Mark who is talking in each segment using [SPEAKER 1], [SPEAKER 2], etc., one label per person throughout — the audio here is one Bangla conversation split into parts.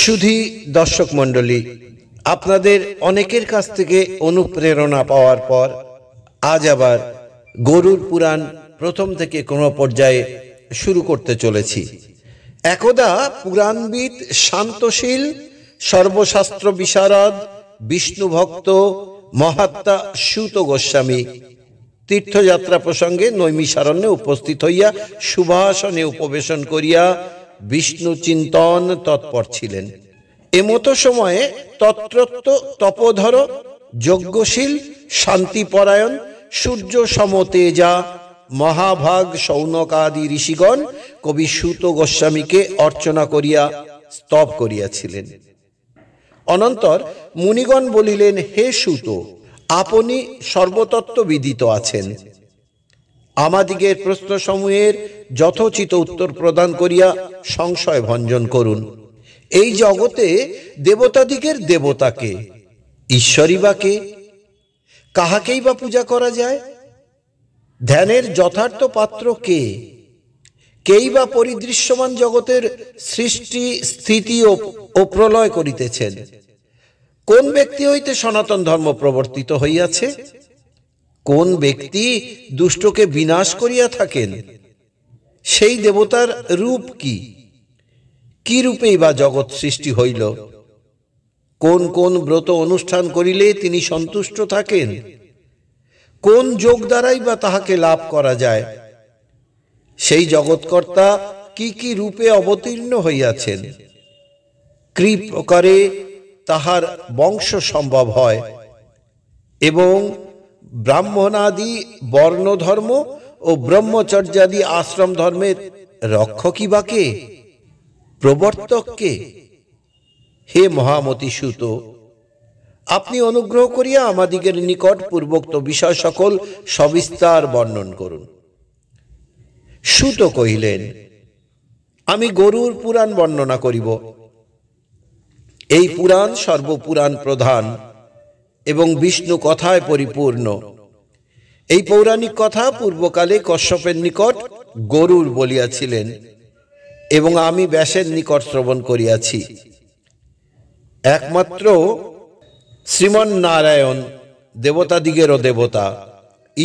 [SPEAKER 1] সুধী দর্শক মণ্ডলী আপনাদের অনেকের কাছ থেকে অনুপ্রেরণা পাওয়ার পর আজ আবার গরুর পুরাণ প্রথম থেকে কোনো পর্যায়ে শুরু করতে চলেছি একদা পুরাণবিদ শান্তশীল সর্বশাস্ত্র বিশারদ বিষ্ণুভক্ত মহাত্মা সুত গোস্বামী তীর্থযাত্রা প্রসঙ্গে নৈমিষারণ্যে উপস্থিত হইয়া সুভাষণে উপবেশন করিয়া বিষ্ণু চিন্তন তৎপর ছিলেন এমতো সময়ে তত্রত্ব তপধর যজ্ঞশীল শান্তিপরায়ণ সূর্য সমতেজা মহাভাগ সৌনকাদি ঋষিগণ কবি সুত গোস্বামীকে অর্চনা করিয়া স্তব করিয়াছিলেন অনন্তর মুনিগণ বলিলেন হে সুত আপনি সর্বতত্ত্ব বিদিত আছেন আমাদিগের প্রশ্নসমূহের যথোচিত উত্তর প্রদান করিয়া সংশয় ভঞ্জন করুন এই জগতে দেবতাদিগের দেবতাকে ঈশ্বরী বা কে কাহাকেই বা পূজা করা যায় ধ্যানের যথার্থ পাত্র কে কেই বা পরিদৃশ্যমান জগতের সৃষ্টি স্থিতি ও প্রলয় করিতেছেন কোন ব্যক্তি হইতে সনাতন ধর্ম প্রবর্তিত হইয়াছে কোন ব্যক্তি দুষ্টকে বিনাশ করিয়া থাকেন সেই দেবতার রূপ কি কি রূপেই বা জগৎ সৃষ্টি হইল কোন কোন ব্রত অনুষ্ঠান করিলে তিনি সন্তুষ্ট থাকেন কোন যোগ দ্বারাই বা তাহাকে লাভ করা যায় সেই জগৎকর্তা কি কি রূপে অবতীর্ণ হইয়াছেন কৃ প্রকারে তাহার বংশ সম্ভব হয় এবং ব্রাহ্মণাদি বর্ণধর্ম ও ব্রহ্মচর্যাদি আশ্রম ধর্মের রক্ষকই বা কে প্রবর্তককে হে মহামতি সুত আপনি অনুগ্রহ করিয়া আমাদিগের নিকট পূর্বোক্ত বিষয় সকল সবিস্তার বর্ণন করুন সুত কহিলেন আমি গরুর পুরাণ বর্ণনা করিব এই পুরাণ সর্বপুরাণ প্রধান এবং বিষ্ণু কথায় পরিপূর্ণ এই পৌরাণিক কথা পূর্বকালে কশ্যপের নিকট গরুর বলিয়াছিলেন এবং আমি ব্যাসের নিকট শ্রবণ করিয়াছি একমাত্র শ্রীমন নারায়ণ দেবতাদিগেরও দেবতা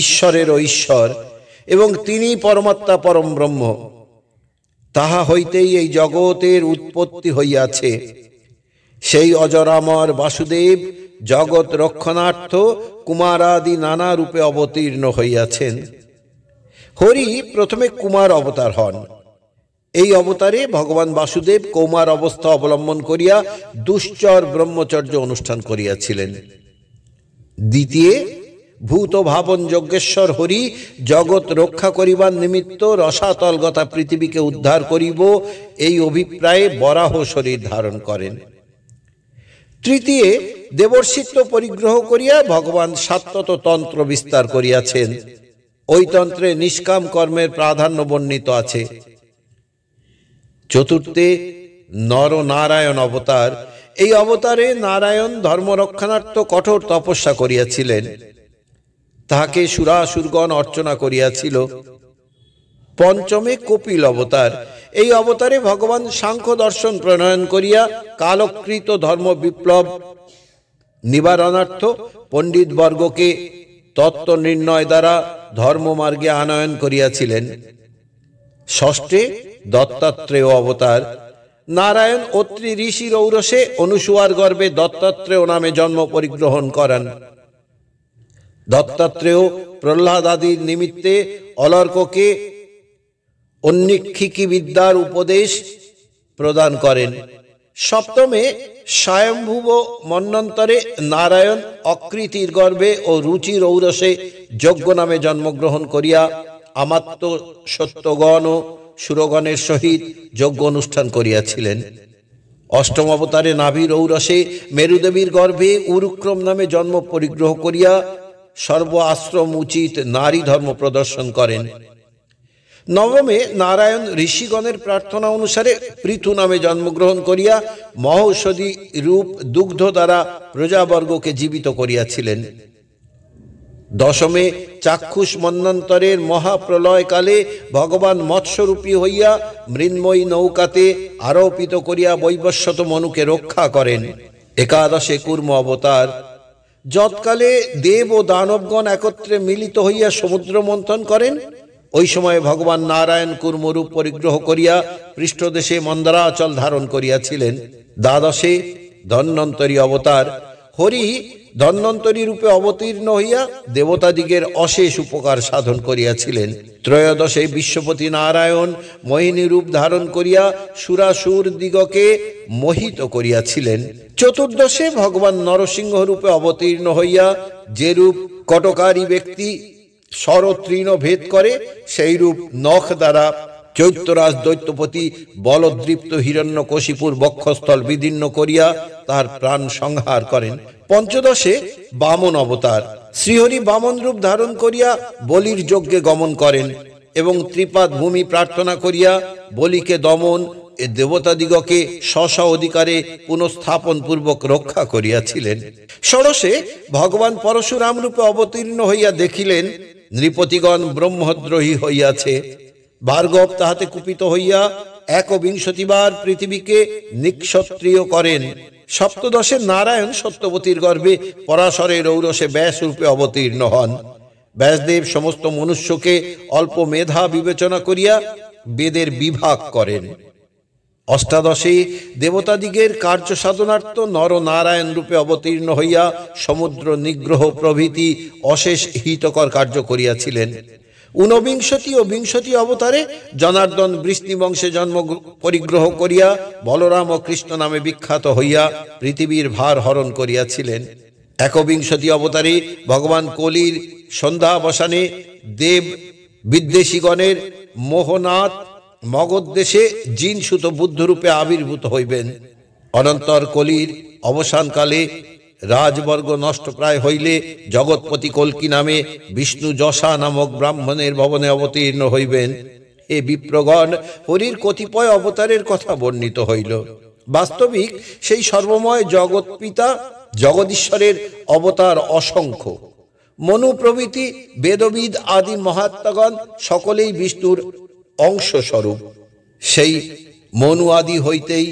[SPEAKER 1] ঈশ্বরের ঈশ্বর এবং তিনি পরমাত্মা পরম ব্রহ্ম তাহা হইতেই এই জগতের উৎপত্তি হইয়াছে সেই অজরামর বাসুদেব জগৎ রক্ষণার্থ কুমারাদি নানা রূপে অবতীর্ণ হইয়াছেন হরি প্রথমে কুমার অবতার হন এই অবতারে ভগবান বাসুদেব কৌমার অবস্থা অবলম্বন করিয়া দুশ্চর ব্রহ্মচর্য অনুষ্ঠান করিয়াছিলেন দ্বিতীয় ভূত ভাবন যজ্ঞেশ্বর হরি জগৎ রক্ষা করিবার নিমিত্ত রসাতলগতা পৃথিবীকে উদ্ধার করিব এই অভিপ্রায়ে বরাহ শরীর ধারণ করেন তৃতীয় দেবর্ষিত্ব পরিগ্রহ করিয়া ভগবান সাত্তত তন্ত্র বিস্তার করিয়াছেন ওই তন্ত্রে নিষ্কাম কর্মের প্রাধান্য বর্ণিত আছে চতুর্থে নরনারায়ণ অবতার এই অবতারে নারায়ণ ধর্মরক্ষণার্থ কঠোর তপস্যা করিয়াছিলেন তাহাকে সুরাসুরগণ অর্চনা করিয়াছিল পঞ্চমে কপিল অবতার এই অবতারে ভগবান সাংখ্য দর্শন প্রণয়ন করিয়া কালকৃত ধর্ম বিপ্লব নিবারণার্থ পণ্ডিতবর্গকে তত্ত্ব নির্ণয় দ্বারা ধর্মমার্গে আনয়ন করিয়াছিলেন ষষ্ঠে দত্তাত্রেয় অবতার নারায়ণ অত্রি ঋষি রৌরসে অনুসুয়ার গর্ভে দত্তাত্রেয় নামে জন্ম পরিগ্রহণ করেন দত্তাত্রেয় প্রহ্লাদ আদির নিমিত্তে অলর্ককে অন্যক্ষিকী বিদ্যার উপদেশ প্রদান করেন সপ্তমে স্বয়ম্ভুব মন্নন্তরে নারায়ণ অকৃতির গর্ভে ও রুচির ঔরসে যজ্ঞ নামে জন্মগ্রহণ করিয়া আমাত্ম সত্যগণ ও সুরগণের সহিত যজ্ঞ অনুষ্ঠান করিয়াছিলেন অষ্টম অবতারে নাভির ঔরসে মেরুদেবীর গর্ভে উরুক্রম নামে জন্ম পরিগ্রহ করিয়া সর্ব আশ্রম উচিত নারী ধর্ম প্রদর্শন করেন নবমে নারায়ণ ঋষিগণের প্রার্থনা অনুসারে পৃথু নামে জন্মগ্রহণ করিয়া মহৌষধি রূপ দুগ্ধ দ্বারা প্রজাবর্গকে জীবিত করিয়াছিলেন দশমে চাক্ষুষ মন্নান্তরের মহাপ্রলয়কালে ভগবান মৎস্যরূপী হইয়া মৃন্ময়ী নৌকাতে আরোপিত করিয়া বৈবস্বত মনুকে রক্ষা করেন একাদশে কুর্ম অবতার যৎকালে দেব ও দানবগণ একত্রে মিলিত হইয়া সমুদ্র মন্থন করেন ওই সময়ে ভগবান নারায়ণ কুর্মরূপ পরিগ্রহ করিয়া পৃষ্ঠদেশে মন্দরাচল ধারণ করিয়াছিলেন দ্বাদশে ধন্বন্তরী অবতার হরি ধন্বন্তরী রূপে অবতীর্ণ হইয়া দেবতাদিগের অশেষ উপকার সাধন করিয়াছিলেন ত্রয়োদশে বিশ্বপতি নারায়ণ মোহিনী রূপ ধারণ করিয়া সুরাসুর দিগকে মোহিত করিয়াছিলেন চতুর্দশে ভগবান নরসিংহ রূপে অবতীর্ণ হইয়া যে রূপ কটকারী ব্যক্তি স্বর তৃণ ভেদ করে সেইরূপ নখ দ্বারা চৈত্যরাজ দৈত্যপতি বলদৃপ্ত কশিপুর বক্ষস্থল বিদীর্ণ করিয়া তার প্রাণ সংহার করেন পঞ্চদশে বামন অবতার শ্রীহরি বামন রূপ ধারণ করিয়া বলির যজ্ঞে গমন করেন এবং ত্রিপাদ ভূমি প্রার্থনা করিয়া বলিকে দমন দেবতাদিগকে স্ব অধিকারে পুনঃস্থাপন পূর্বক রক্ষা করিয়াছিলেন ষোড়শে ভগবান পরশুরাম রূপে অবতীর্ণ হইয়া দেখিলেন নৃপতিগণ ব্রহ্মদ্রোহী হইয়াছে ভার্গব তাহাতে কুপিত হইয়া একবিংশতিবার পৃথিবীকে নিক্ষত্রিয় করেন সপ্তদশে নারায়ণ সত্যবতীর গর্ভে পরাশরের রৌরসে ব্যাস রূপে অবতীর্ণ হন ব্যাসদেব সমস্ত মনুষ্যকে অল্প মেধা বিবেচনা করিয়া বেদের বিভাগ করেন অষ্টাদশে দেবতাদিগের কার্য সাধনার্থ নরনারায়ণ রূপে অবতীর্ণ হইয়া সমুদ্র নিগ্রহ প্রভৃতি অশেষ হিতকর কার্য করিয়াছিলেন ঊনবিংশতি ও বিংশতি অবতারে জনার্দন বংশে জন্ম পরিগ্রহ করিয়া বলরাম ও কৃষ্ণ নামে বিখ্যাত হইয়া পৃথিবীর ভার হরণ করিয়াছিলেন একবিংশতি অবতারে ভগবান কলির সন্ধ্যা দেব বিদ্বেষীগণের মোহনাথ মগধ দেশে জিন সুত বুদ্ধরূপে আবির্ভূত হইবেন অনন্তর কলির অবসানকালে রাজবর্গ নষ্টপ্রায় হইলে জগৎপতি কল্কি নামে বিষ্ণু যশা নামক ব্রাহ্মণের ভবনে অবতীর্ণ হইবেন এ বিপ্রগণ হরির কতিপয় অবতারের কথা বর্ণিত হইল বাস্তবিক সেই সর্বময় জগৎ পিতা জগদীশ্বরের অবতার অসংখ্য মনু প্রভৃতি বেদবিদ আদি মহাত্মাগণ সকলেই বিষ্ণুর অংশস্বরূপ সেই মনুয়াদি হইতেই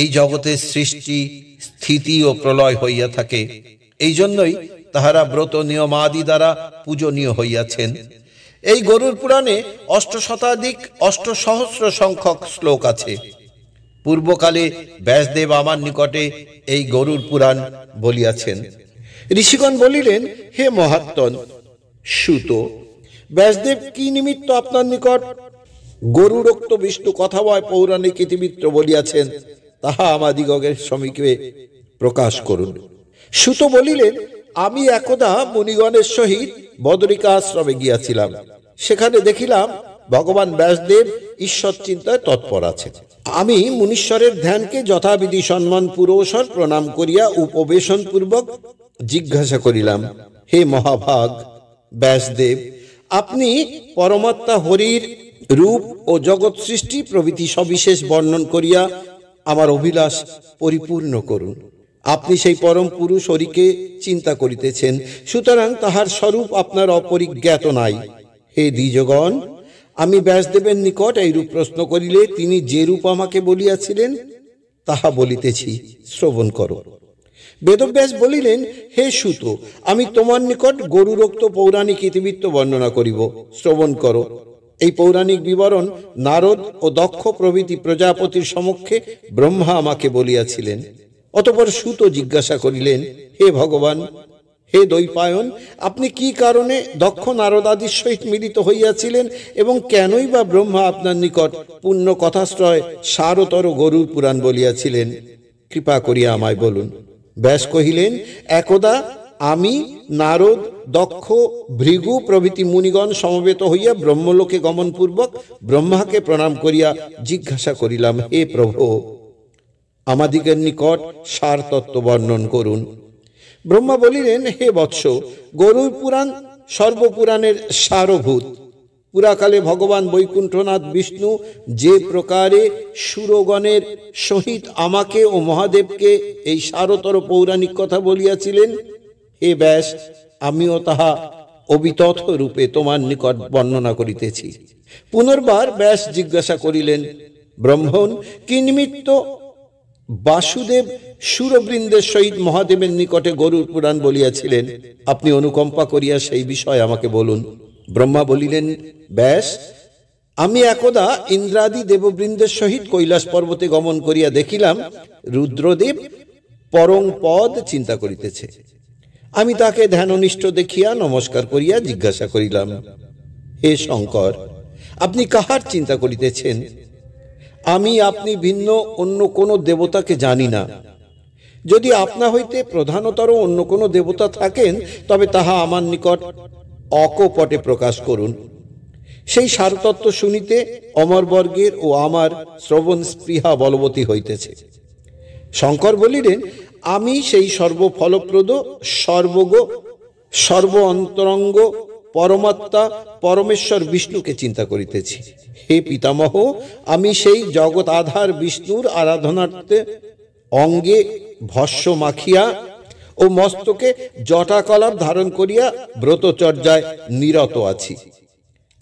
[SPEAKER 1] এই জগতের সৃষ্টি স্থিতি ও প্রলয় হইয়া থাকে এই জন্যই তাহারা ব্রত নিয়মাদি দ্বারা পূজনীয় হইয়াছেন এই গরুর পুরাণে অষ্ট অষ্ট অষ্টসহস্র সংখ্যক শ্লোক আছে পূর্বকালে ব্যাসদেব আমার নিকটে এই গরুর পুরাণ বলিয়াছেন ঋষিগণ বলিলেন হে মহাত্মন সুত ব্যাসদেব কি নিমিত্ত আপনার নিকট রক্ত বিষ্ণু বয় পৌরাণিক ইতিমিত্র বলিয়াছেন তাহা আমাদিগের সমীপে প্রকাশ করুন সুত বলিলেন আমি একদা মুনিগণের সহিত বদরিকা আশ্রমে গিয়াছিলাম সেখানে দেখিলাম ভগবান ব্যাসদেব ঈশ্বর চিন্তায় তৎপর আছে আমি মুনীশ্বরের ধ্যানকে যথাবিধি সম্মান পুরোসর প্রণাম করিয়া উপবেশন পূর্বক জিজ্ঞাসা করিলাম হে মহাভাগ ব্যাসদেব আপনি পরমাত্মা হরির রূপ ও জগৎ সৃষ্টি প্রভৃতি সবিশেষ বর্ণন করিয়া আমার অভিলাষ পরিপূর্ণ করুন আপনি সেই পরম পুরুষ হরিকে চিন্তা করিতেছেন সুতরাং তাহার স্বরূপ আপনার অপরিজ্ঞাত নাই হে দ্বিজগণ আমি ব্যাসদেবের নিকট এইরূপ প্রশ্ন করিলে তিনি যে রূপ আমাকে বলিয়াছিলেন তাহা বলিতেছি শ্রবণ করো বেদব্যাস বলিলেন হে সুত আমি তোমার নিকট রক্ত পৌরাণিক ইতিবৃত্ত বর্ণনা করিব শ্রবণ করো এই পৌরাণিক বিবরণ নারদ ও দক্ষ প্রভৃতি প্রজাপতির সমক্ষে ব্রহ্মা আমাকে বলিয়াছিলেন অতপর সুত জিজ্ঞাসা করিলেন হে ভগবান হে দৈপায়ন আপনি কি কারণে দক্ষ নারদাদির সহিত মিলিত হইয়াছিলেন এবং কেনই বা ব্রহ্মা আপনার নিকট পূর্ণ কথাশ্রয় সারতর গরুর পুরাণ বলিয়াছিলেন কৃপা করিয়া আমায় বলুন ব্যাস কহিলেন একদা আমি নারদ দক্ষ ভৃগু প্রভৃতি মুনিগণ সমবেত হইয়া ব্রহ্মলোকে গমনপূর্বক ব্রহ্মাকে প্রণাম করিয়া জিজ্ঞাসা করিলাম হে প্রভু আমাদিগের নিকট সার তত্ত্ব বর্ণন করুন ব্রহ্মা বলিলেন হে বৎস গরুর পুরাণ সর্বপুরাণের সারভূত পুরাকালে ভগবান বৈকুণ্ঠনাথ বিষ্ণু যে প্রকারে সুরগণের সহিত আমাকে ও মহাদেবকে এই সারতর পৌরাণিক কথা বলিয়াছিলেন হে ব্যাস আমিও তাহা অবিতথ রূপে তোমার নিকট বর্ণনা করিতেছি পুনর্বার ব্যাস জিজ্ঞাসা করিলেন ব্রহ্মণ কি নিমিত্ত বাসুদেব সুরবৃন্দের সহিত মহাদেবের নিকটে গরুর পুরাণ বলিয়াছিলেন আপনি অনুকম্পা করিয়া সেই বিষয় আমাকে বলুন ব্রহ্মা বলিলেন ব্যাস আমি একদা ইন্দ্রাদি দেববৃন্দের সহিত কৈলাস পর্বতে গমন করিয়া দেখিলাম রুদ্রদেব পরং পদ চিন্তা করিতেছে আমি তাকে ধ্যাননিষ্ঠ দেখিয়া নমস্কার করিয়া জিজ্ঞাসা করিলাম হে শঙ্কর আপনি কাহার চিন্তা করিতেছেন আমি আপনি ভিন্ন অন্য কোনো দেবতাকে জানি না যদি আপনা হইতে প্রধানতর অন্য কোনো দেবতা থাকেন তবে তাহা আমার নিকট অকপটে প্রকাশ করুন সেই সারতত্ত্ব শুনিতে অমরবর্গের ও আমার শ্রবণ স্পৃহা বলবতী হইতেছে শঙ্কর বলিলেন আমি সেই সর্বফলপ্রদ সর্বগ সর্ব অন্তরঙ্গ পরমাত্মা পরমেশ্বর বিষ্ণুকে চিন্তা করিতেছি হে পিতামহ আমি সেই জগৎ আধার বিষ্ণুর আরাধনার্থে অঙ্গে ভস্য মাখিয়া ও মস্তকে জটাকলাপ ধারণ করিয়া ব্রতচর্যায় নিরত আছি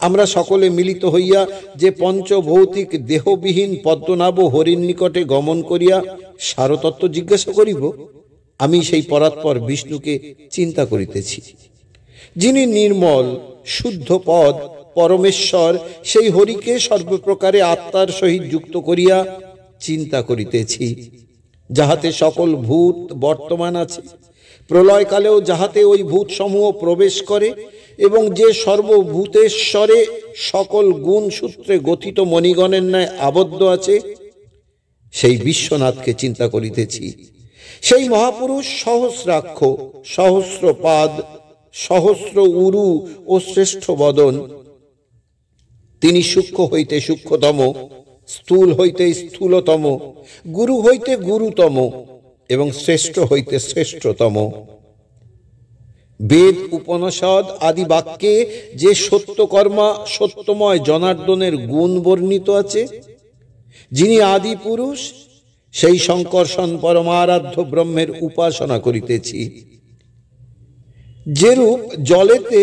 [SPEAKER 1] আমরা সকলে মিলিত হইয়া যে পঞ্চভৌতিক দেহবিহীন পদ্মনাব হরির নিকটে গমন করিয়া সারতত্ত্ব জিজ্ঞাসা করিব আমি সেই পরাৎপর বিষ্ণুকে চিন্তা করিতেছি যিনি নির্মল শুদ্ধ পদ পরমেশ্বর সেই হরিকে সর্বপ্রকারে আত্মার সহিত যুক্ত করিয়া চিন্তা করিতেছি যাহাতে সকল ভূত বর্তমান আছে প্রলয়কালেও যাহাতে ওই ভূতসমূহ প্রবেশ করে এবং যে সর্বভূতেশ্বরে সকল গুণ সূত্রে গঠিত মণিগণের ন্যায় আবদ্ধ আছে সেই বিশ্বনাথকে চিন্তা করিতেছি সেই মহাপুরুষ সহস্রাক্ষ সহস্র পাদ সহস্র উরু ও শ্রেষ্ঠ বদন তিনি সূক্ষ্ম হইতে সূক্ষ্মতম স্থূল হইতে স্থূলতম গুরু হইতে গুরুতম এবং শ্রেষ্ঠ হইতে শ্রেষ্ঠতম বেদ উপনিষদ আদি বাক্যে যে সত্যকর্মা সত্যময় জনার্দনের গুণ বর্ণিত আছে যিনি আদি পুরুষ সেই সংকর্ষণ পরমারাধ্য ব্রহ্মের উপাসনা করিতেছি যেরূপ জলেতে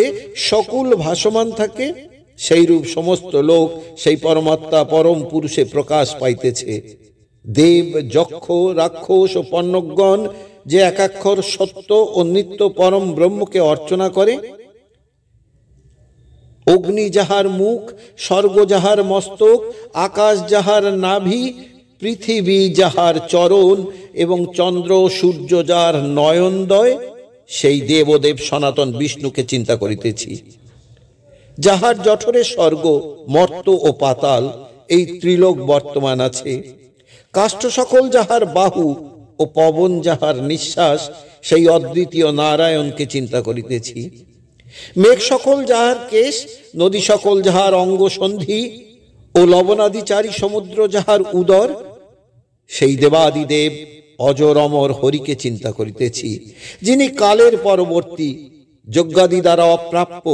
[SPEAKER 1] সকল ভাসমান থাকে সেই রূপ সমস্ত লোক সেই পরমাত্মা পরম পুরুষে প্রকাশ পাইতেছে দেব যক্ষ রাক্ষস ও পণ্যগণ যে একাক্ষর সত্য ও নিত্য পরম ব্রহ্মকে অর্চনা করে অগ্নি যাহার মুখ স্বর্গ যাহার মস্তক আকাশ যাহার নাভি পৃথিবী যাহার চরণ এবং চন্দ্র সূর্য যার নয়নদয় সেই দেবদেব সনাতন বিষ্ণুকে চিন্তা করিতেছি যাহার জঠরে স্বর্গ মর্ত ও পাতাল এই ত্রিলোক বর্তমান আছে কাষ্ট সকল যাহার বাহু ও পবন যাহার নিঃশ্বাস সেই অদ্বিতীয় নারায়ণকে চিন্তা করিতেছি মেঘ সকল যাহার কেশ নদী সকল যাহার অঙ্গ সন্ধি ও লবণাদিচারী সমুদ্র যাহার উদর সেই দেবাদিদেব অজর অমর হরিকে চিন্তা করিতেছি যিনি কালের পরবর্তী যজ্ঞাদি দ্বারা অপ্রাপ্য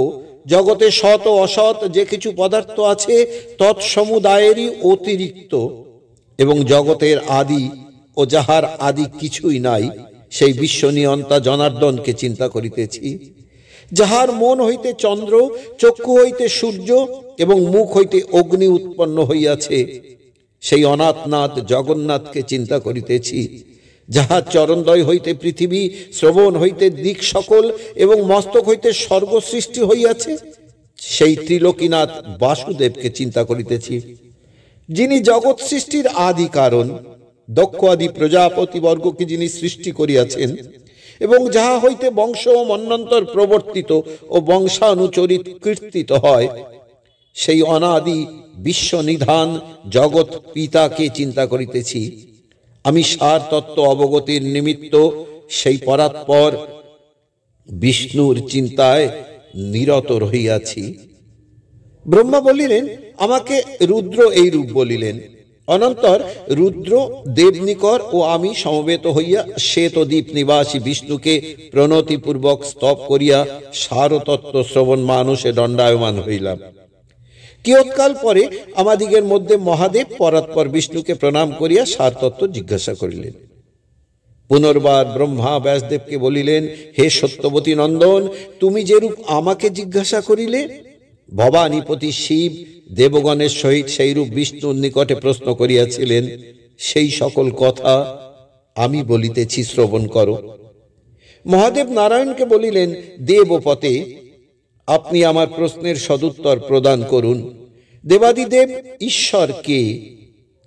[SPEAKER 1] জগতে সৎ অসৎ যে কিছু পদার্থ আছে তৎসমুদায়েরই অতিরিক্ত এবং জগতের আদি ও যাহার আদি কিছুই নাই সেই বিশ্ব নিয়ন্তা জনার্দনকে চিন্তা করিতেছি যাহার মন হইতে চন্দ্র চক্ষু হইতে সূর্য এবং মুখ হইতে অগ্নি উৎপন্ন হইয়াছে সেই অনাথনাথ জগন্নাথকে চিন্তা করিতেছি যাহার চরণদয় হইতে পৃথিবী শ্রবণ হইতে দিক সকল এবং মস্তক হইতে সর্বসৃষ্টি হইয়াছে সেই ত্রিলোকীনাথ বাসুদেবকে চিন্তা করিতেছি যিনি জগৎ সৃষ্টির আদি কারণ দক্ষ আদি প্রজাপতিবর্গকে যিনি সৃষ্টি করিয়াছেন এবং যাহা হইতে বংশ ও মন্নন্তর প্রবর্তিত ও বংশানুচরিত কীর্তিত হয় সেই অনাদি বিশ্বনিধান জগৎ পিতাকে চিন্তা করিতেছি আমি সার তত্ত্ব অবগতির নিমিত্ত সেই পরাৎপর বিষ্ণুর চিন্তায় নিরত রহিয়াছি ব্রহ্মা বলিলেন আমাকে রুদ্র এই রূপ বলিলেন অনন্তর রুদ্র দেবনিকর ও আমি সমবেত হইয়া শ্বেতদ্বীপ নিবাসী বিষ্ণুকে প্রণতিপূর্বক স্তব করিয়া সারতত্ত্ব শ্রবণ মানুষে দণ্ডায়মান হইলাম কিয়ৎকাল পরে আমাদিগের মধ্যে মহাদেব পরাৎপর বিষ্ণুকে প্রণাম করিয়া সারতত্ত্ব জিজ্ঞাসা করিলেন পুনর্বার ব্রহ্মা ব্যাসদেবকে বলিলেন হে সত্যবতী নন্দন তুমি যেরূপ আমাকে জিজ্ঞাসা করিলে ভবানীপতি শিব দেবগণের সহিত সেইরূপ বিষ্ণুর নিকটে প্রশ্ন করিয়াছিলেন সেই সকল কথা আমি বলিতেছি শ্রবণ করো মহাদেব নারায়ণকে বলিলেন দেবপতে আপনি আমার প্রশ্নের সদুত্তর প্রদান করুন দেবাদিদেব ঈশ্বরকে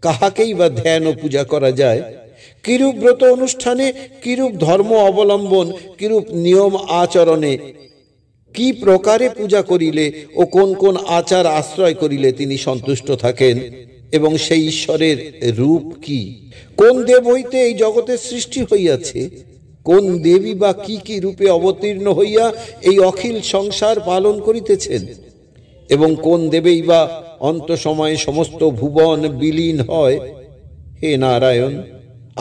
[SPEAKER 1] কাহাকেই বা ধ্যান ও পূজা করা যায় কিরূপ ব্রত অনুষ্ঠানে কিরূপ ধর্ম অবলম্বন কিরূপ নিয়ম আচরণে কি প্রকারে পূজা করিলে ও কোন কোন আচার আশ্রয় করিলে তিনি সন্তুষ্ট থাকেন এবং সেই ঈশ্বরের রূপ কি কোন দেব হইতে এই জগতের সৃষ্টি হইয়াছে কোন দেবী বা কি কি রূপে অবতীর্ণ হইয়া এই অখিল সংসার পালন করিতেছেন এবং কোন দেবেই বা সময়ে সমস্ত ভুবন বিলীন হয় হে নারায়ণ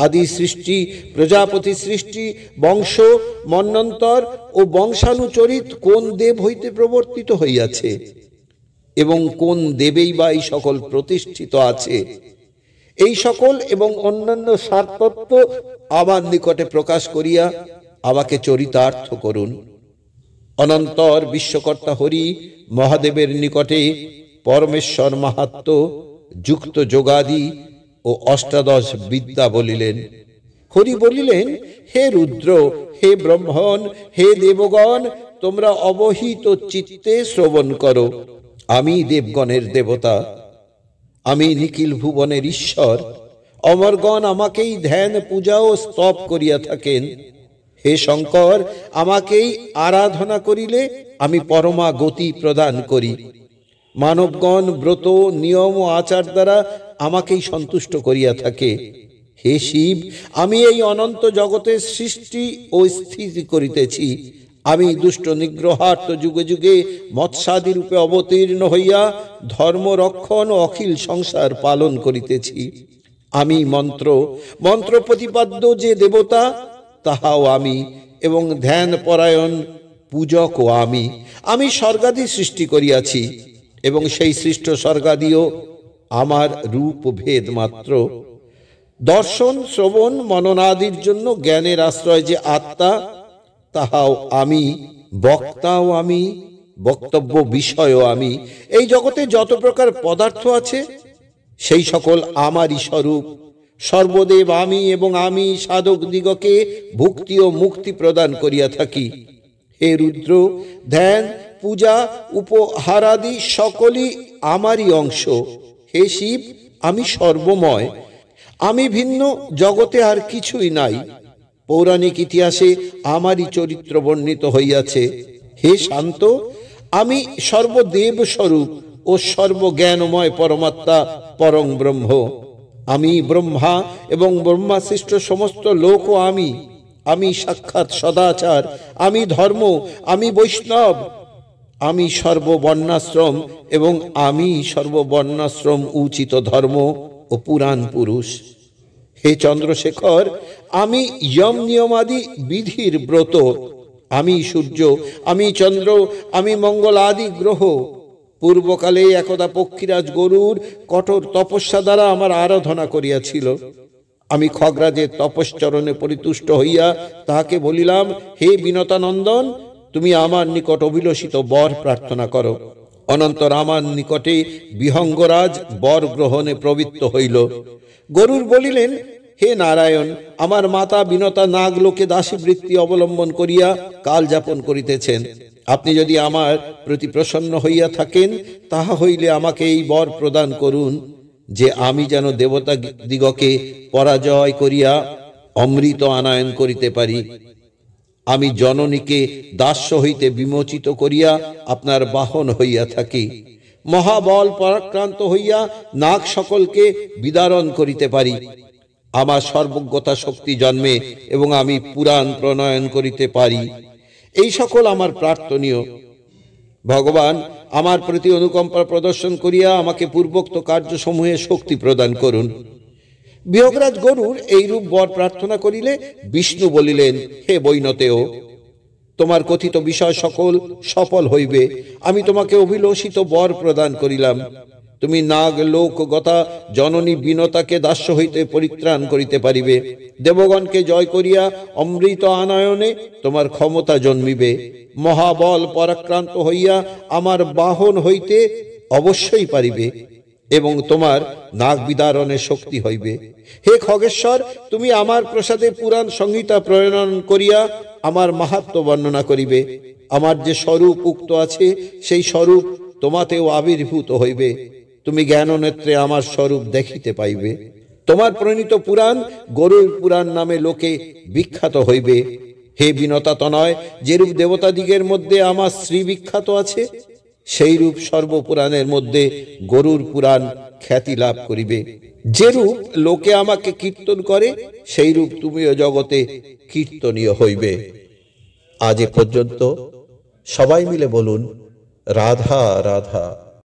[SPEAKER 1] আদি সৃষ্টি প্রজাপতি সৃষ্টি বংশ মন্নন্তর ও বংশানুচরিত কোন দেব হইতে প্রবর্তিত হইয়াছে এবং কোন দেবেই বা এই সকল প্রতিষ্ঠিত আছে এই সকল এবং অন্যান্য সারতত্ত্ব আমার নিকটে প্রকাশ করিয়া আমাকে চরিতার্থ করুন অনন্তর বিশ্বকর্তা হরি মহাদেবের নিকটে পরমেশ্বর মাহাত্ম যুক্ত যোগাদি ও অষ্টাদশ বিদ্যা বলিলেন হরি বলিলেন হে রুদ্র হে ব্রহ্মণ হে দেবগণ তোমরা অবহিত চিত্তে শ্রবণ করো আমি দেবগণের দেবতা আমি নিখিল ভুবনের ঈশ্বর অমরগণ আমাকেই ধ্যান পূজা ও স্তব করিয়া থাকেন হে শঙ্কর আমাকেই আরাধনা করিলে আমি পরমা গতি প্রদান করি মানবগণ ব্রত নিয়ম ও আচার দ্বারা আমাকেই সন্তুষ্ট করিয়া থাকে হে শিব আমি এই অনন্ত জগতের সৃষ্টি ও স্থিতি করিতেছি আমি দুষ্ট নিগ্রহার্থ যুগে যুগে মৎস্যাদি রূপে অবতীর্ণ হইয়া ধর্ম রক্ষণ ও অখিল সংসার পালন করিতেছি আমি মন্ত্র মন্ত্র প্রতিপাদ্য যে দেবতা তাহাও আমি এবং ধ্যান পরায়ণ পূজকও আমি আমি স্বর্গাদি সৃষ্টি করিয়াছি এবং সেই সৃষ্ট স্বর্গাদিও আমার রূপ ভেদ মাত্র দর্শন শ্রবণ মননাদির জন্য জ্ঞানের আশ্রয় যে আত্মা তাহাও আমি বক্তাও আমি বক্তব্য বিষয়ও আমি এই জগতে যত প্রকার পদার্থ আছে সেই সকল আমারই স্বরূপ সর্বদেব আমি এবং আমি সাধক দিগকে ভুক্তি ও মুক্তি প্রদান করিয়া থাকি হে রুদ্র ধ্যান পূজা উপহারাদি সকলই আমারই অংশ হে শিব আমি সর্বময় আমি ভিন্ন জগতে আর কিছুই নাই পৌরাণিক ইতিহাসে আমারই চরিত্র বর্ণিত হইয়াছে হে শান্ত আমি সর্বদেব স্বরূপ ও সর্বজ্ঞানময় পরমাত্মা পরম ব্রহ্ম আমি ব্রহ্মা এবং ব্রহ্মা সৃষ্ট সমস্ত লোকও আমি আমি সাক্ষাৎ সদাচার আমি ধর্ম আমি বৈষ্ণব আমি সর্ববর্ণাশ্রম এবং আমি সর্ববর্ণাশ্রম উচিত ধর্ম ও পুরাণ পুরুষ হে চন্দ্রশেখর আমি যম নিয়মাদি বিধির ব্রত আমি সূর্য আমি চন্দ্র আমি মঙ্গলাদি গ্রহ পূর্বকালে একদা পক্ষীরাজ গরুর কঠোর তপস্যা দ্বারা আমার আরাধনা করিয়াছিল আমি খগরাজের তপশ্চরণে পরিতুষ্ট হইয়া তাহাকে বলিলাম হে বিনতানন্দন তুমি আমার নিকট অভিলষিত বর প্রার্থনা করো অনন্তর আমার নিকটে বিহঙ্গরাজ বর গ্রহণে প্রবৃত্ত হইল গরুর বলিলেন হে নারায়ণ আমার মাতা বিনতা নাগলোকে বৃত্তি অবলম্বন করিয়া কাল যাপন করিতেছেন আপনি যদি আমার প্রতি প্রসন্ন হইয়া থাকেন তাহা হইলে আমাকে এই বর প্রদান করুন যে আমি যেন দেবতা দিগকে পরাজয় করিয়া অমৃত আনায়ন করিতে পারি আমি জননীকে দাস্য হইতে বিমোচিত করিয়া আপনার বাহন হইয়া থাকি মহাবল পরাক্রান্ত হইয়া নাক সকলকে বিদারণ করিতে পারি আমার সর্বজ্ঞতা শক্তি জন্মে এবং আমি পুরাণ প্রণয়ন করিতে পারি এই সকল আমার প্রার্থনীয় ভগবান আমার প্রতি অনুকম্পা প্রদর্শন করিয়া আমাকে পূর্বোক্ত কার্যসমূহে শক্তি প্রদান করুন বিয়োগরাজ গরুর এইরূপ বর প্রার্থনা করিলে বিষ্ণু বলিলেন হে বৈনতেও তোমার কথিত বিষয় সকল সফল হইবে আমি তোমাকে অভিলষিত বর প্রদান করিলাম তুমি নাগ লোকগতা জননী বিনতাকে দাস্য হইতে পরিত্রাণ করিতে পারিবে দেবগণকে জয় করিয়া অমৃত আনয়নে তোমার ক্ষমতা জন্মিবে মহাবল পরাক্রান্ত হইয়া আমার বাহন হইতে অবশ্যই পারিবে এবং তোমার নাগ বিদারণের শক্তি হইবে হে খগেশ্বর তুমি আমার প্রসাদে পুরাণ সংহিতা প্রণয়ন করিয়া আমার মাহাত্ম বর্ণনা করিবে আমার যে স্বরূপ উক্ত আছে সেই স্বরূপ তোমাতেও আবির্ভূত হইবে তুমি জ্ঞান নেত্রে আমার স্বরূপ দেখিতে পাইবে তোমার প্রণীত পুরাণ গরুর পুরাণ নামে লোকে বিখ্যাত হইবে হে বিনতা তনয় যেরূপ দেবতাদিগের মধ্যে আমার শ্রী বিখ্যাত আছে সেইরূপ সর্বপুরাণের মধ্যে গরুর পুরাণ খ্যাতি লাভ করিবে যেরূপ লোকে আমাকে কীর্তন করে সেইরূপ তুমিও জগতে কীর্তনীয় হইবে আজ এ পর্যন্ত সবাই মিলে বলুন রাধা রাধা